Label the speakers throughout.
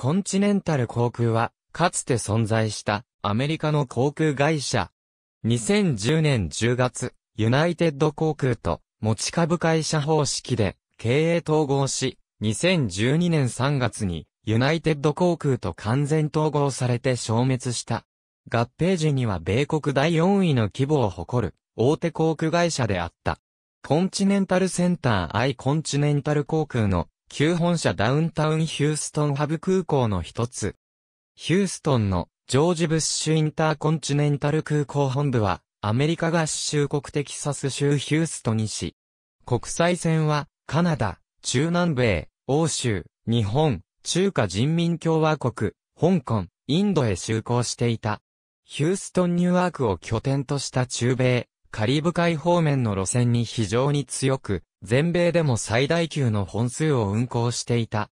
Speaker 1: コンチネンタル航空は、かつて存在したアメリカの航空会社。2010年10月、ユナイテッド航空と持ち株会社方式で経営統合し、2012年3月にユナイテッド航空と完全統合されて消滅した。合併時には米国第4位の規模を誇る大手航空会社であった。コンチネンタルセンターアイコンチネンタル航空の旧本社ダウンタウンヒューストンハブ空港の一つ。ヒューストンのジョージ・ブッシュ・インターコンチネンタル空港本部は、アメリカ合衆国テキサス州ヒューストン市。国際線は、カナダ、中南米、欧州、日本、中華人民共和国、香港、インドへ就航していた。ヒューストン・ニューアークを拠点とした中米、カリブ海方面の路線に非常に強く、全米でも最大級の本数を運行していた。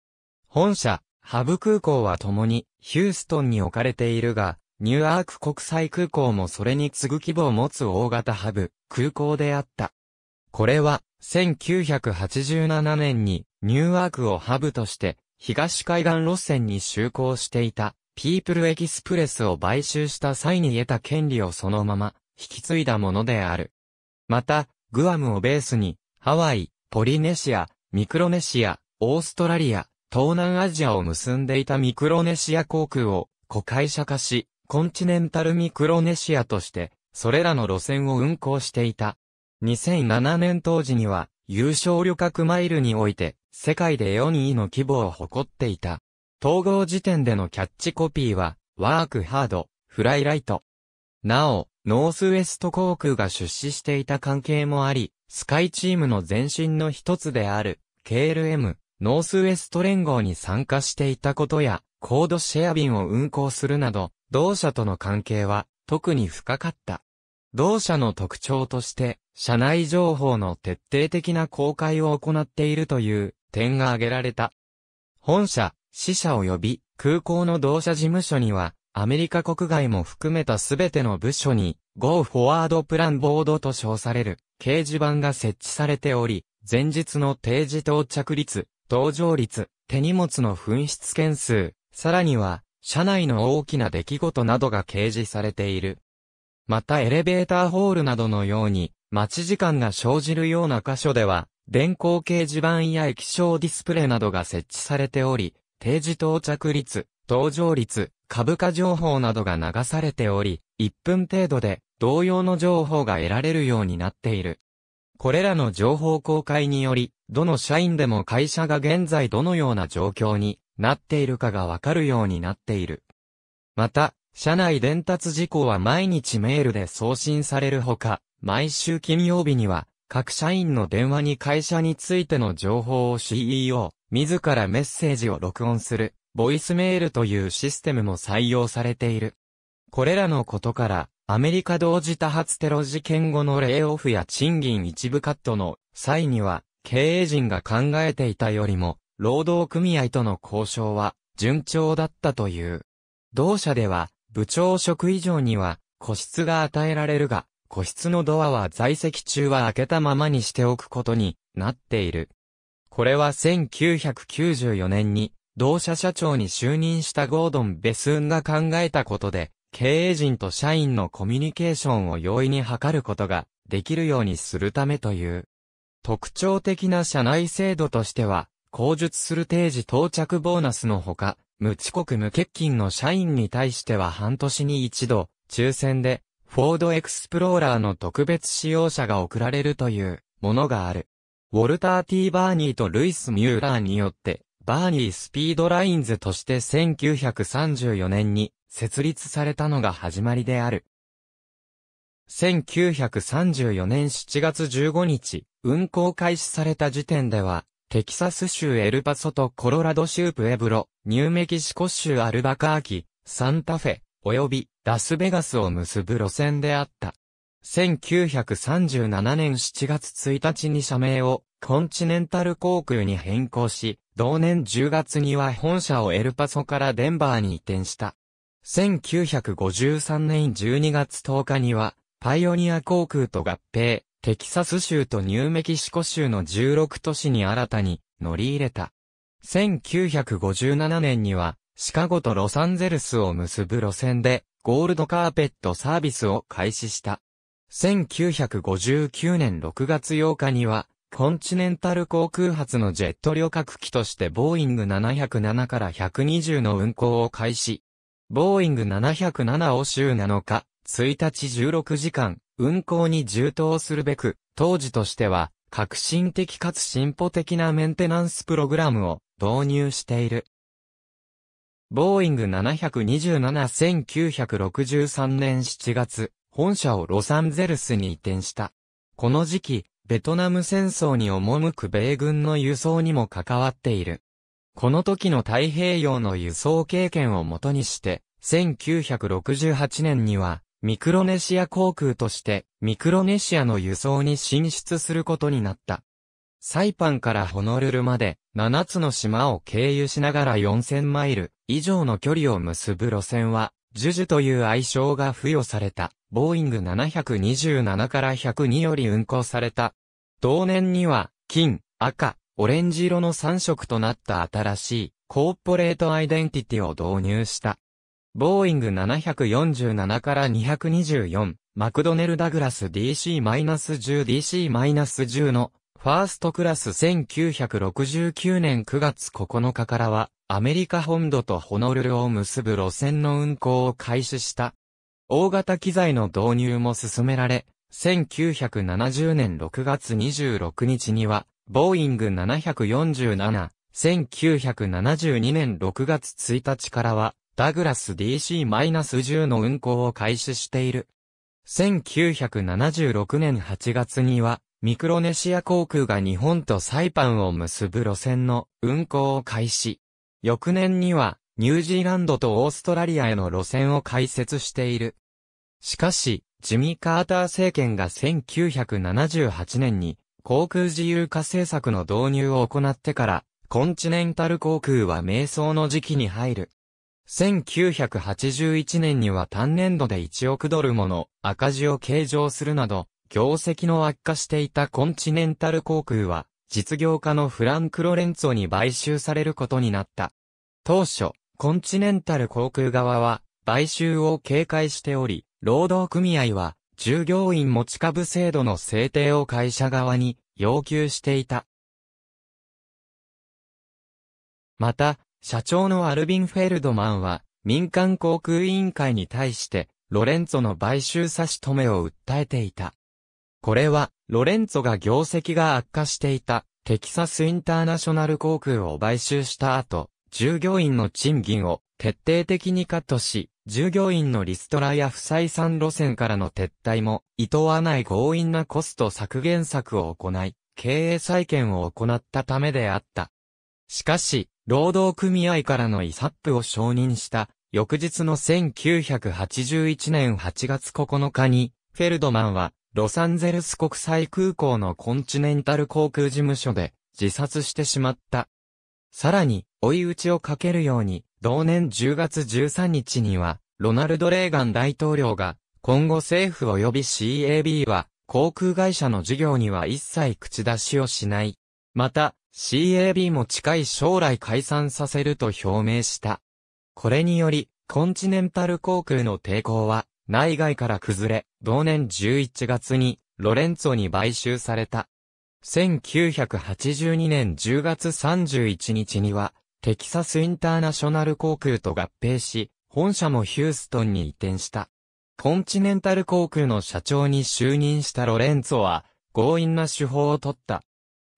Speaker 1: 本社、ハブ空港は共にヒューストンに置かれているが、ニューアーク国際空港もそれに次ぐ規模を持つ大型ハブ、空港であった。これは、1987年にニューアークをハブとして、東海岸路線に就航していた、ピープルエキスプレスを買収した際に得た権利をそのまま引き継いだものである。また、グアムをベースに、ハワイ、ポリネシア、ミクロネシア、オーストラリア、東南アジアを結んでいたミクロネシア航空を、子会社化し、コンチネンタルミクロネシアとして、それらの路線を運行していた。2007年当時には、優勝旅客マイルにおいて、世界で4位の規模を誇っていた。統合時点でのキャッチコピーは、ワークハード、フライライト。なお、ノースウエスト航空が出資していた関係もあり、スカイチームの前身の一つである、KLM、ノースウエスト連合に参加していたことや、コードシェア便を運航するなど、同社との関係は特に深かった。同社の特徴として、社内情報の徹底的な公開を行っているという点が挙げられた。本社、支社及び空港の同社事務所には、アメリカ国外も含めたすべての部署に、Go Forward Plan Board と称される掲示板が設置されており、前日の定時到着率、搭乗率、手荷物の紛失件数、さらには、車内の大きな出来事などが掲示されている。またエレベーターホールなどのように、待ち時間が生じるような箇所では、電光掲示板や液晶ディスプレイなどが設置されており、定時到着率、搭乗率、株価情報などが流されており、1分程度で同様の情報が得られるようになっている。これらの情報公開により、どの社員でも会社が現在どのような状況になっているかがわかるようになっている。また、社内伝達事項は毎日メールで送信されるほか、毎週金曜日には、各社員の電話に会社についての情報を CEO、自らメッセージを録音するボイスメールというシステムも採用されている。これらのことから、アメリカ同時多発テロ事件後のレイオフや賃金一部カットの際には、経営陣が考えていたよりも、労働組合との交渉は順調だったという。同社では、部長職以上には個室が与えられるが、個室のドアは在籍中は開けたままにしておくことになっている。これは1994年に同社社長に就任したゴードン・ベスンが考えたことで、経営陣と社員のコミュニケーションを容易に図ることができるようにするためという。特徴的な社内制度としては、口述する定時到着ボーナスのほか、無遅刻無欠勤の社員に対しては半年に一度、抽選で、フォードエクスプローラーの特別使用者が贈られるというものがある。ウォルター・ティーバーニーとルイス・ミューラーによってバーニースピードラインズとして1934年に設立されたのが始まりである。1934年7月15日、運行開始された時点では、テキサス州エルパソとコロラド州プエブロ、ニューメキシコ州アルバカーキ、サンタフェ、及びラスベガスを結ぶ路線であった。1937年7月1日に社名をコンチネンタル航空に変更し、同年10月には本社をエルパソからデンバーに移転した。1953年12月10日には、パイオニア航空と合併、テキサス州とニューメキシコ州の16都市に新たに乗り入れた。1957年には、シカゴとロサンゼルスを結ぶ路線で、ゴールドカーペットサービスを開始した。1959年6月8日には、コンチネンタル航空発のジェット旅客機としてボーイング707から120の運航を開始。ボーイング707を週7日、1日16時間、運航に充当するべく、当時としては、革新的かつ進歩的なメンテナンスプログラムを導入している。ボーイング727-1963年7月、本社をロサンゼルスに移転した。この時期、ベトナム戦争に赴く米軍の輸送にも関わっている。この時の太平洋の輸送経験をもとにして、1968年には、ミクロネシア航空として、ミクロネシアの輸送に進出することになった。サイパンからホノルルまで、7つの島を経由しながら4000マイル以上の距離を結ぶ路線は、ジュジュという愛称が付与された、ボーイング727から102より運行された。同年には、金、赤、オレンジ色の3色となった新しい、コーポレートアイデンティティを導入した。ボーイング747から224、マクドネル・ダグラス DC-10DC-10 の、ファーストクラス1969年9月9日からは、アメリカ本土とホノルルを結ぶ路線の運行を開始した。大型機材の導入も進められ、1970年6月26日には、ボーイング747、1972年6月1日からは、ダグラス DC-10 の運行を開始している。1976年8月には、ミクロネシア航空が日本とサイパンを結ぶ路線の運行を開始。翌年には、ニュージーランドとオーストラリアへの路線を開設している。しかし、ジミー・カーター政権が1978年に、航空自由化政策の導入を行ってから、コンチネンタル航空は瞑想の時期に入る。1981年には単年度で1億ドルもの赤字を計上するなど、業績の悪化していたコンチネンタル航空は、実業家のフランク・ロレンツォに買収されることになった。当初、コンチネンタル航空側は、買収を警戒しており、労働組合は、従業員持ち株制度の制定を会社側に要求していた。また、社長のアルビン・フェルドマンは、民間航空委員会に対して、ロレンツォの買収差し止めを訴えていた。これは、ロレンツォが業績が悪化していた、テキサスインターナショナル航空を買収した後、従業員の賃金を徹底的にカットし、従業員のリストラや不採算路線からの撤退も、図わない強引なコスト削減策を行い、経営再建を行ったためであった。しかし、労働組合からのイサップを承認した、翌日の1981年8月9日に、フェルドマンは、ロサンゼルス国際空港のコンチネンタル航空事務所で自殺してしまった。さらに、追い打ちをかけるように、同年10月13日には、ロナルド・レーガン大統領が、今後政府及び CAB は、航空会社の事業には一切口出しをしない。また、CAB も近い将来解散させると表明した。これにより、コンチネンタル航空の抵抗は、内外から崩れ、同年11月にロレンツォに買収された。1982年10月31日には、テキサスインターナショナル航空と合併し、本社もヒューストンに移転した。コンチネンタル航空の社長に就任したロレンツォは、強引な手法を取った。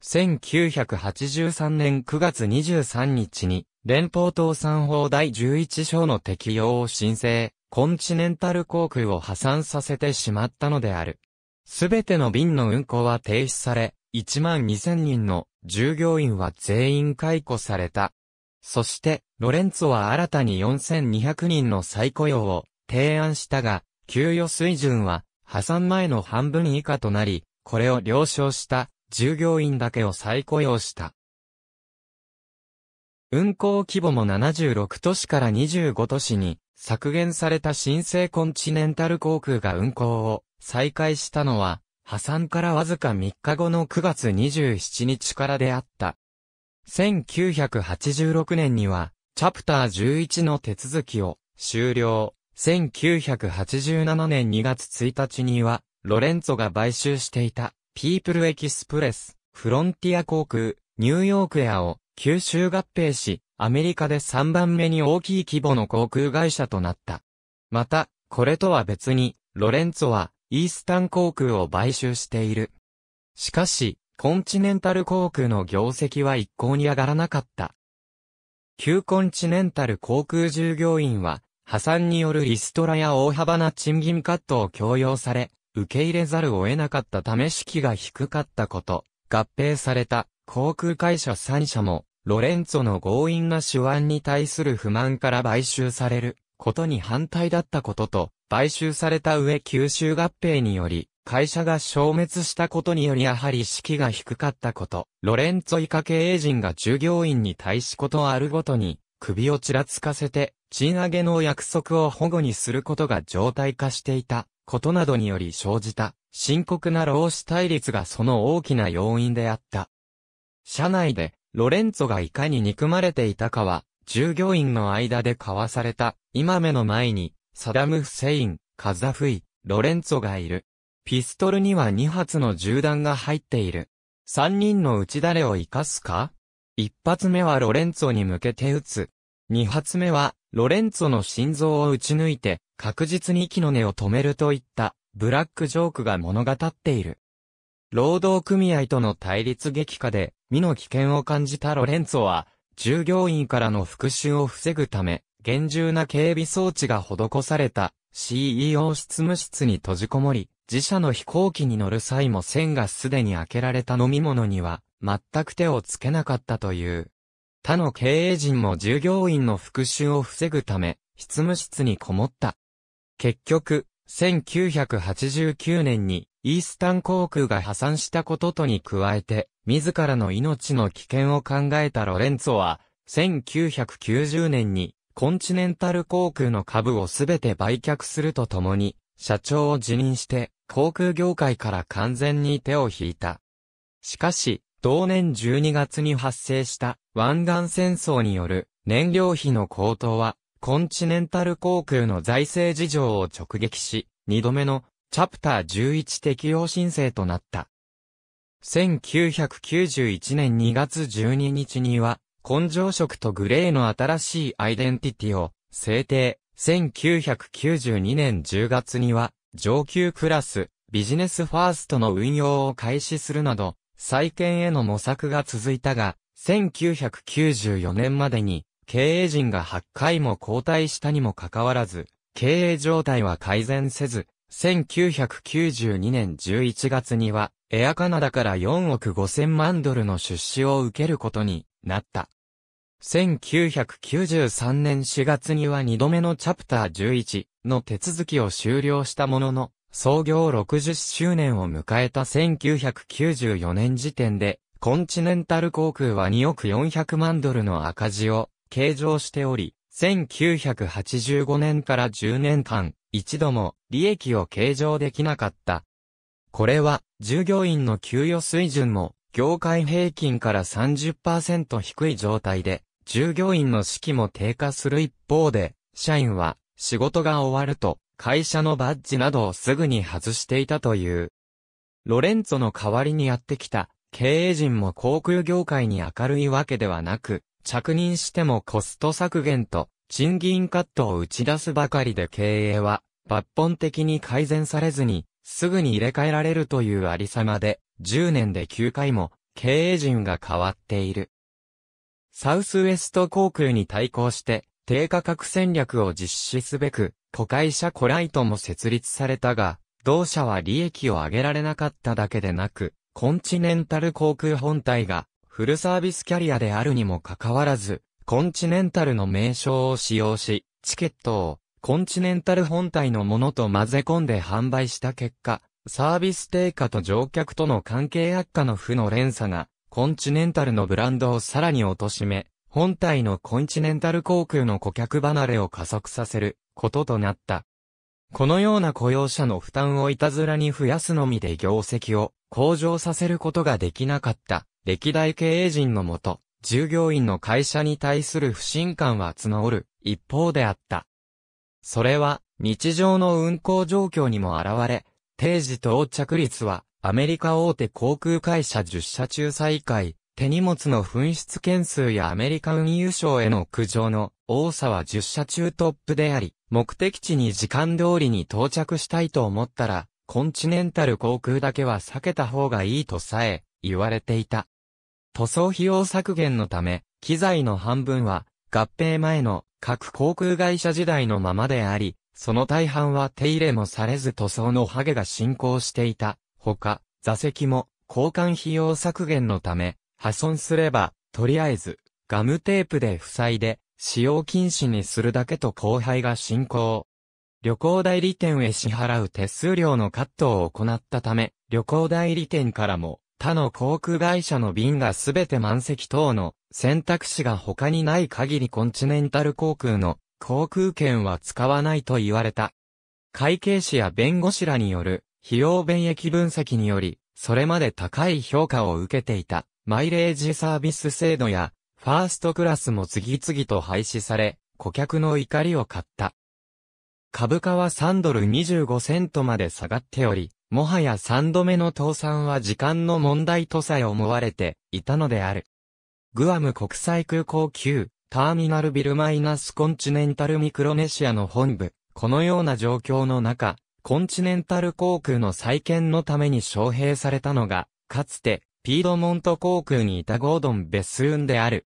Speaker 1: 1983年9月23日に、連邦倒産法第11章の適用を申請、コンチネンタル航空を破産させてしまったのである。すべての便の運航は停止され、1万2000人の従業員は全員解雇された。そして、ロレンツォは新たに4200人の再雇用を提案したが、給与水準は破産前の半分以下となり、これを了承した従業員だけを再雇用した。運行規模も76都市から25都市に削減された新生コンチネンタル航空が運航を再開したのは、破産からわずか3日後の9月27日からであった。1986年には、チャプター11の手続きを終了。1987年2月1日には、ロレンツォが買収していた、ピープルエキスプレス、フロンティア航空、ニューヨークエアを吸収合併し、アメリカで3番目に大きい規模の航空会社となった。また、これとは別に、ロレンツォは、イースタン航空を買収している。しかし、コンチネンタル航空の業績は一向に上がらなかった。旧コンチネンタル航空従業員は、破産によるリストラや大幅な賃金カットを強要され、受け入れざるを得なかったため士が低かったこと、合併された航空会社3社もロレンツォの強引な手腕に対する不満から買収されることに反対だったことと、買収された上吸収合併により、会社が消滅したことによりやはり士気が低かったこと、ロレンツォ以下経営陣が従業員に対しことあるごとに、首をちらつかせて、賃上げの約束を保護にすることが常態化していた、ことなどにより生じた、深刻な労使対立がその大きな要因であった。社内で、ロレンツォがいかに憎まれていたかは、従業員の間で交わされた、今目の前に、サダム・フセイン、カザフイ、ロレンツォがいる。ピストルには2発の銃弾が入っている。3人のうち誰を生かすか ?1 発目はロレンツォに向けて撃つ。2発目は、ロレンツォの心臓を撃ち抜いて、確実に息の根を止めるといった、ブラックジョークが物語っている。労働組合との対立激化で、身の危険を感じたロレンツォは、従業員からの復讐を防ぐため、厳重な警備装置が施された CEO 執務室に閉じこもり、自社の飛行機に乗る際も線がすでに開けられた飲み物には全く手をつけなかったという。他の経営陣も従業員の復讐を防ぐため、執務室にこもった。結局、1989年にイースタン航空が破産したこととに加えて、自らの命の危険を考えたロレンツォは、1990年に、コンチネンタル航空の株をすべて売却するとともに、社長を辞任して、航空業界から完全に手を引いた。しかし、同年12月に発生した湾岸戦争による燃料費の高騰は、コンチネンタル航空の財政事情を直撃し、2度目のチャプター11適用申請となった。1991年2月12日には、根性色とグレーの新しいアイデンティティを制定。1992年10月には、上級クラス、ビジネスファーストの運用を開始するなど、再建への模索が続いたが、1994年までに、経営陣が8回も交代したにもかかわらず、経営状態は改善せず、1992年11月には、エアカナダから4億5000万ドルの出資を受けることになった。1993年4月には2度目のチャプター11の手続きを終了したものの、創業60周年を迎えた1994年時点で、コンチネンタル航空は2億400万ドルの赤字を計上しており、1985年から10年間、一度も利益を計上できなかった。これは、従業員の給与水準も、業界平均から30%低い状態で、従業員の士気も低下する一方で、社員は、仕事が終わると、会社のバッジなどをすぐに外していたという。ロレンツォの代わりにやってきた、経営陣も航空業界に明るいわけではなく、着任してもコスト削減と、賃金カットを打ち出すばかりで経営は、抜本的に改善されずに、すぐに入れ替えられるというありさまで、10年で9回も、経営陣が変わっている。サウスウエスト航空に対抗して、低価格戦略を実施すべく、子会社コライトも設立されたが、同社は利益を上げられなかっただけでなく、コンチネンタル航空本体が、フルサービスキャリアであるにもかかわらず、コンチネンタルの名称を使用し、チケットをコンチネンタル本体のものと混ぜ込んで販売した結果、サービス低下と乗客との関係悪化の負の連鎖が、コンチネンタルのブランドをさらに貶め、本体のコンチネンタル航空の顧客離れを加速させることとなった。このような雇用者の負担をいたずらに増やすのみで業績を向上させることができなかった歴代経営陣のもと、従業員の会社に対する不信感は募る一方であった。それは、日常の運航状況にも現れ、定時到着率は、アメリカ大手航空会社10社中最下位、手荷物の紛失件数やアメリカ運輸省への苦情の多さは10社中トップであり、目的地に時間通りに到着したいと思ったら、コンチネンタル航空だけは避けた方がいいとさえ言われていた。塗装費用削減のため、機材の半分は合併前の各航空会社時代のままであり、その大半は手入れもされず塗装のハゲが進行していた。ほか、座席も交換費用削減のため、破損すれば、とりあえず、ガムテープで塞いで、使用禁止にするだけと後輩が進行。旅行代理店へ支払う手数料のカットを行ったため、旅行代理店からも他の航空会社の便がすべて満席等の選択肢が他にない限りコンチネンタル航空の航空券は使わないと言われた。会計士や弁護士らによる費用便益分析により、それまで高い評価を受けていたマイレージサービス制度やファーストクラスも次々と廃止され、顧客の怒りを買った。株価は3ドル25セントまで下がっており、もはや三度目の倒産は時間の問題とさえ思われていたのである。グアム国際空港級ターミナルビルマイナスコンチネンタルミクロネシアの本部、このような状況の中、コンチネンタル航空の再建のために招聘されたのが、かつて、ピードモント航空にいたゴードン・ベスーンである。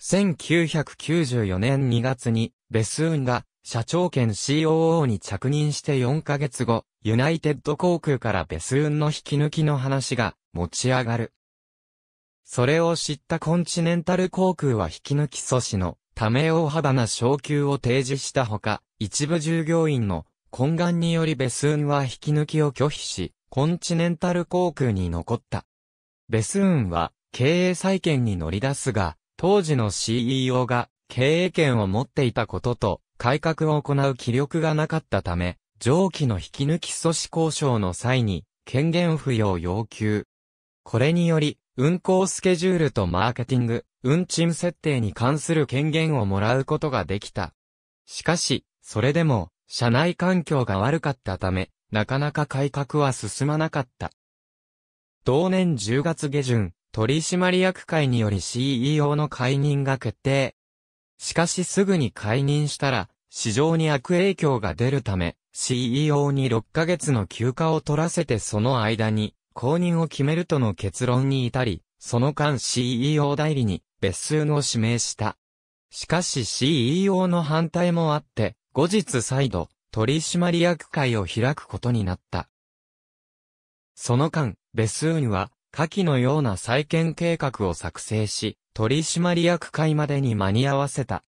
Speaker 1: 1994年2月に、ベスーンが、社長兼 COO に着任して4ヶ月後、ユナイテッド航空からベスーンの引き抜きの話が持ち上がる。それを知ったコンチネンタル航空は引き抜き阻止のため大幅な昇給を提示したほか、一部従業員の懇願によりベスーンは引き抜きを拒否し、コンチネンタル航空に残った。ベスーンは経営再建に乗り出すが、当時の CEO が経営権を持っていたことと、改革を行う気力がなかったため、上記の引き抜き阻止交渉の際に、権限付与を要求。これにより、運行スケジュールとマーケティング、運賃設定に関する権限をもらうことができた。しかし、それでも、社内環境が悪かったため、なかなか改革は進まなかった。同年10月下旬、取締役会により CEO の解任が決定。しかしすぐに解任したら、市場に悪影響が出るため、CEO に6ヶ月の休暇を取らせてその間に、公認を決めるとの結論に至り、その間 CEO 代理に別数の指名した。しかし CEO の反対もあって、後日再度、取締役会を開くことになった。その間、ベスーンは、下記のような再建計画を作成し、取締役会までに間に合わせた。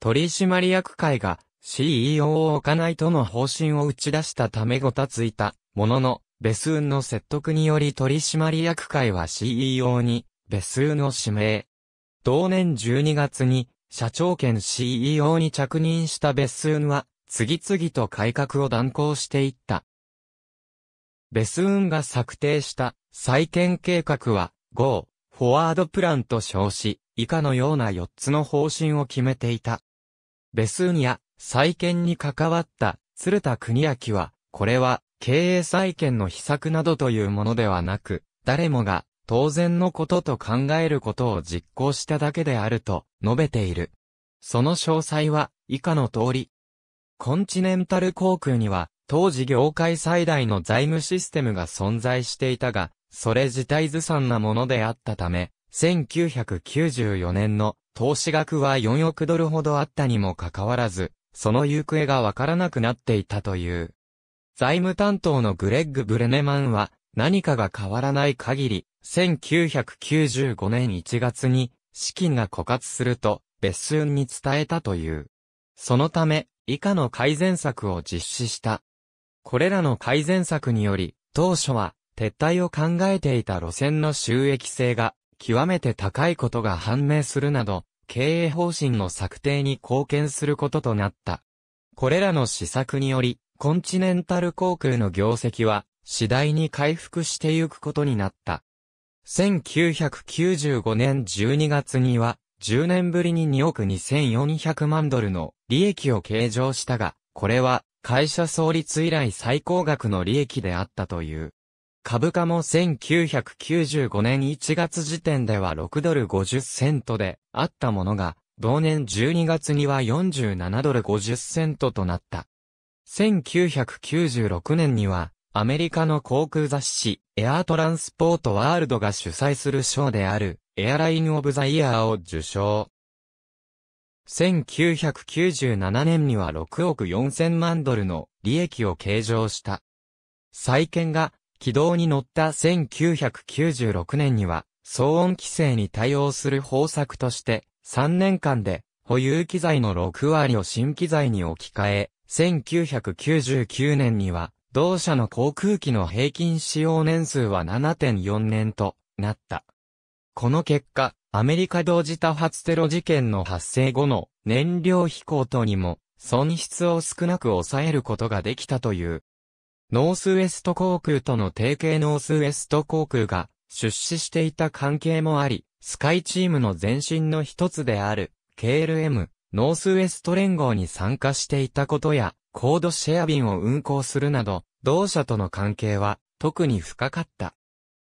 Speaker 1: 取締役会が CEO を置かないとの方針を打ち出したためごたついたものの、ベスーンの説得により取締役会は CEO にベスーンを指名。同年12月に社長兼 CEO に着任したベスーンは次々と改革を断行していった。ベスーンが策定した再建計画は、5、フォワードプランと称し、以下のような4つの方針を決めていた。ベスーニア、再建に関わった、鶴田国明は、これは、経営再建の秘策などというものではなく、誰もが、当然のことと考えることを実行しただけであると、述べている。その詳細は、以下の通り。コンチネンタル航空には、当時業界最大の財務システムが存在していたが、それ自体ずさんなものであったため、1994年の投資額は4億ドルほどあったにもかかわらず、その行方がわからなくなっていたという。財務担当のグレッグ・ブレネマンは、何かが変わらない限り、1995年1月に、資金が枯渇すると、別寸に伝えたという。そのため、以下の改善策を実施した。これらの改善策により、当初は、撤退を考えていた路線の収益性が極めて高いことが判明するなど、経営方針の策定に貢献することとなった。これらの施策により、コンチネンタル航空の業績は次第に回復してゆくことになった。1995年12月には、10年ぶりに2億2400万ドルの利益を計上したが、これは会社創立以来最高額の利益であったという。株価も1995年1月時点では6ドル50セントであったものが、同年12月には47ドル50セントとなった。1996年には、アメリカの航空雑誌、エアートランスポートワールドが主催する賞である、エアラインオブザイヤーを受賞。1997年には6億4000万ドルの利益を計上した。債券が軌道に乗った1996年には、騒音規制に対応する方策として、3年間で保有機材の6割を新機材に置き換え、1999年には、同社の航空機の平均使用年数は7.4年となった。この結果、アメリカ同時多発テロ事件の発生後の燃料飛行等にも損失を少なく抑えることができたというノースウエスト航空との提携ノースウエスト航空が出資していた関係もあり、スカイチームの前身の一つである KLM ノースウエスト連合に参加していたことや、コードシェア便を運航するなど、同社との関係は特に深かった。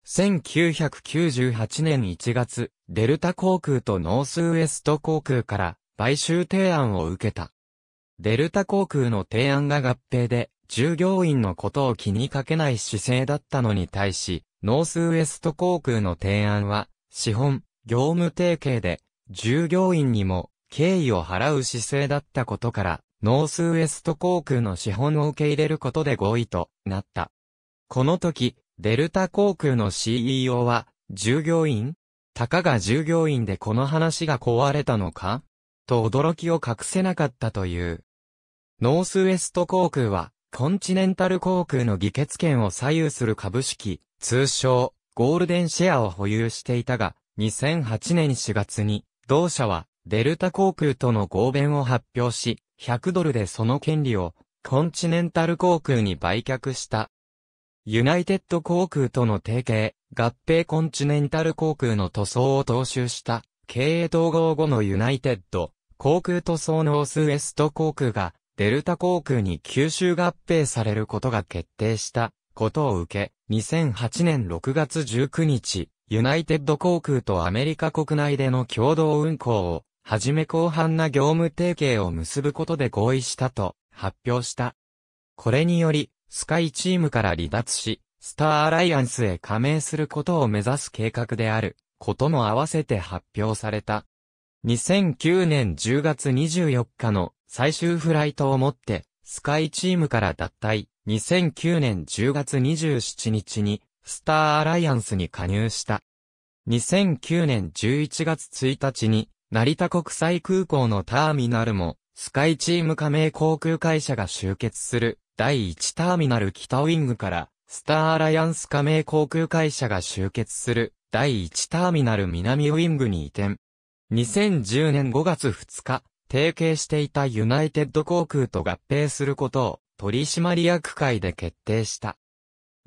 Speaker 1: 1998年1月、デルタ航空とノースウエスト航空から買収提案を受けた。デルタ航空の提案が合併で、従業員のことを気にかけない姿勢だったのに対し、ノースウエスト航空の提案は、資本、業務提携で、従業員にも敬意を払う姿勢だったことから、ノースウエスト航空の資本を受け入れることで合意となった。この時、デルタ航空の CEO は、従業員たかが従業員でこの話が壊れたのかと驚きを隠せなかったという。ノースウエスト航空は、コンチネンタル航空の議決権を左右する株式、通称、ゴールデンシェアを保有していたが、2008年4月に、同社は、デルタ航空との合弁を発表し、100ドルでその権利を、コンチネンタル航空に売却した。ユナイテッド航空との提携、合併コンチネンタル航空の塗装を踏襲した、経営統合後のユナイテッド、航空塗装のオスウエスト航空が、デルタ航空に吸収合併されることが決定したことを受け、2008年6月19日、ユナイテッド航空とアメリカ国内での共同運航を、はじめ広範な業務提携を結ぶことで合意したと発表した。これにより、スカイチームから離脱し、スターアライアンスへ加盟することを目指す計画である、ことも合わせて発表された。2009年10月24日の最終フライトをもって、スカイチームから脱退、2009年10月27日に、スターアライアンスに加入した。2009年11月1日に、成田国際空港のターミナルも、スカイチーム加盟航空会社が集結する、第1ターミナル北ウィングから、スターアライアンス加盟航空会社が集結する、第1ターミナル南ウィングに移転。2010年5月2日、提携していたユナイテッド航空と合併することを取締役会で決定した。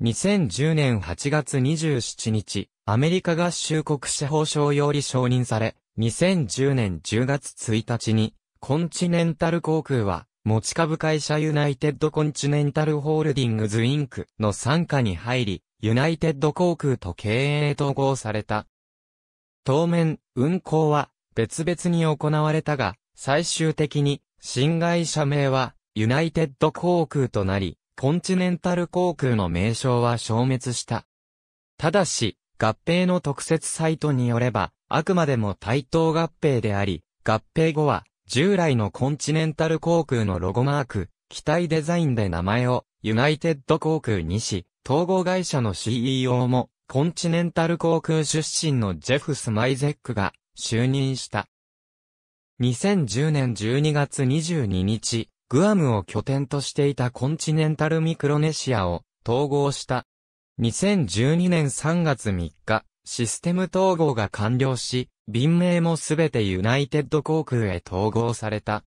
Speaker 1: 2010年8月27日、アメリカ合衆国司法省より承認され、2010年10月1日に、コンチネンタル航空は、持ち株会社ユナイテッドコンチネンタルホールディングズインクの傘下に入り、ユナイテッド航空と経営へ統合された。当面、運航は別々に行われたが、最終的に、新会社名は、ユナイテッド航空となり、コンチネンタル航空の名称は消滅した。ただし、合併の特設サイトによれば、あくまでも対等合併であり、合併後は、従来のコンチネンタル航空のロゴマーク、機体デザインで名前を、ユナイテッド航空にし、統合会社の CEO も、コンチネンタル航空出身のジェフ・スマイゼックが就任した。2010年12月22日、グアムを拠点としていたコンチネンタルミクロネシアを統合した。2012年3月3日、システム統合が完了し、便名もすべてユナイテッド航空へ統合された。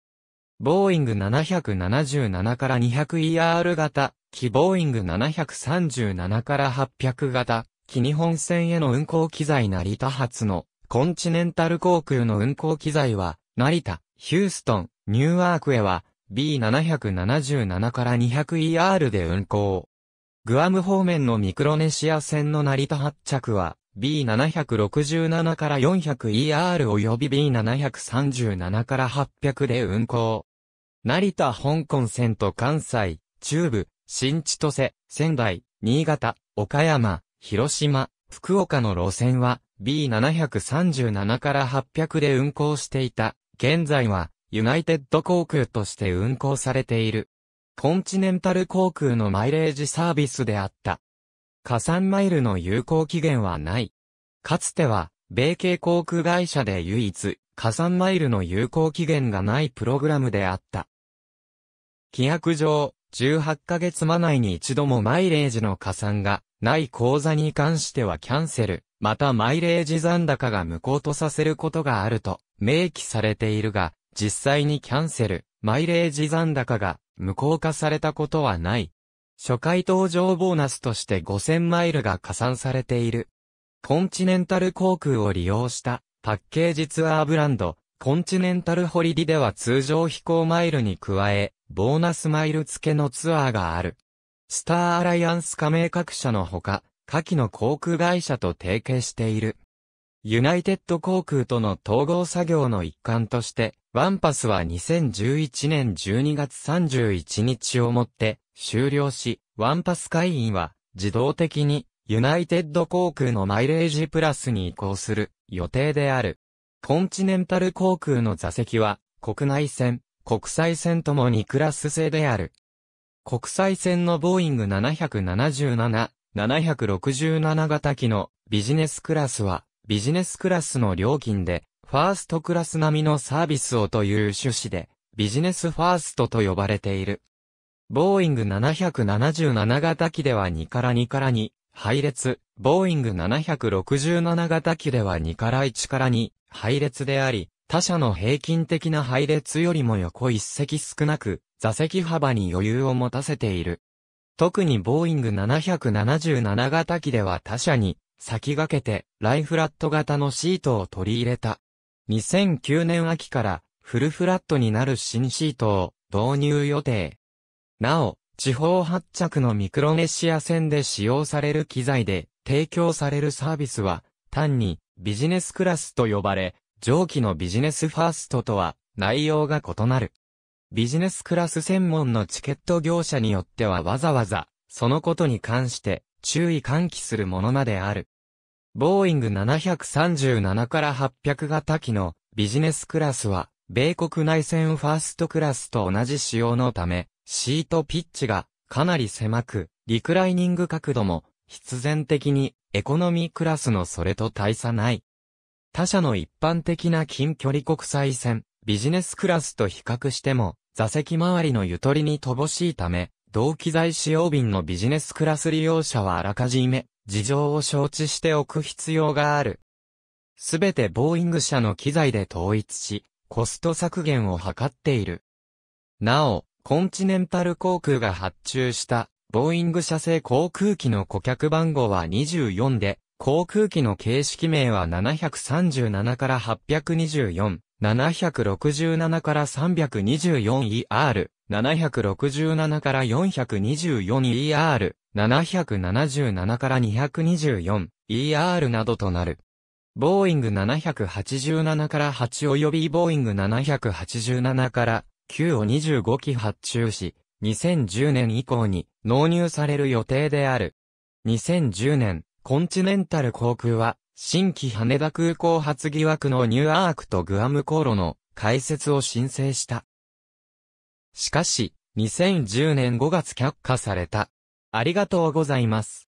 Speaker 1: ボーイング777から 200ER 型、機ボーイング737から800型、機日本線への運航機材成田発のコンチネンタル航空の運航機材は、成田、ヒューストン、ニューアークへは B777 から 200ER で運行。グアム方面のミクロネシア線の成田発着は B767 から 400ER 及び B737 から800で運行。成田香港線と関西、中部、新千歳、仙台、新潟、岡山、広島、福岡の路線は B737 から800で運行していた現在は、ユナイテッド航空として運航されている。コンチネンタル航空のマイレージサービスであった。加算マイルの有効期限はない。かつては、米系航空会社で唯一、加算マイルの有効期限がないプログラムであった。規約上、18ヶ月間内に一度もマイレージの加算がない口座に関してはキャンセル、またマイレージ残高が無効とさせることがあると明記されているが、実際にキャンセル、マイレージ残高が無効化されたことはない。初回登場ボーナスとして5000マイルが加算されている。コンチネンタル航空を利用したパッケージツアーブランド、コンチネンタルホリディでは通常飛行マイルに加え、ボーナスマイル付けのツアーがある。スターアライアンス加盟各社のほか、下記の航空会社と提携している。ユナイテッド航空との統合作業の一環として、ワンパスは2011年12月31日をもって終了し、ワンパス会員は自動的にユナイテッド航空のマイレージプラスに移行する予定である。コンチネンタル航空の座席は国内線、国際線ともにクラス制である。国際線のボーイング777、767型機のビジネスクラスはビジネスクラスの料金で、ファーストクラス並みのサービスをという趣旨で、ビジネスファーストと呼ばれている。ボーイング777型機では2から2から2、配列、ボーイング767型機では2から1から2、配列であり、他社の平均的な配列よりも横一席少なく、座席幅に余裕を持たせている。特にボーイング777型機では他社に先駆けて、ライフラット型のシートを取り入れた。2009年秋から、フルフラットになる新シートを導入予定。なお、地方発着のミクロネシア線で使用される機材で提供されるサービスは、単にビジネスクラスと呼ばれ、上記のビジネスファーストとは内容が異なる。ビジネスクラス専門のチケット業者によってはわざわざ、そのことに関して注意喚起するものまである。ボーイング737から800型機のビジネスクラスは、米国内線ファーストクラスと同じ仕様のため、シートピッチがかなり狭く、リクライニング角度も必然的にエコノミークラスのそれと大差ない。他社の一般的な近距離国際線、ビジネスクラスと比較しても、座席周りのゆとりに乏しいため、同機材使用便のビジネスクラス利用者はあらかじめ、事情を承知しておく必要がある。すべてボーイング社の機材で統一し、コスト削減を図っている。なお、コンチネンタル航空が発注した、ボーイング社製航空機の顧客番号は24で、航空機の形式名は737から824、767から 324ER、767から 424ER、777から 224ER などとなる。ボーイング787から8及びボーイング787から9を25機発注し、2010年以降に納入される予定である。2010年、コンチネンタル航空は、新規羽田空港発疑惑のニューアークとグアム航路の開設を申請した。しかし、2010年5月却下された。ありがとうございます。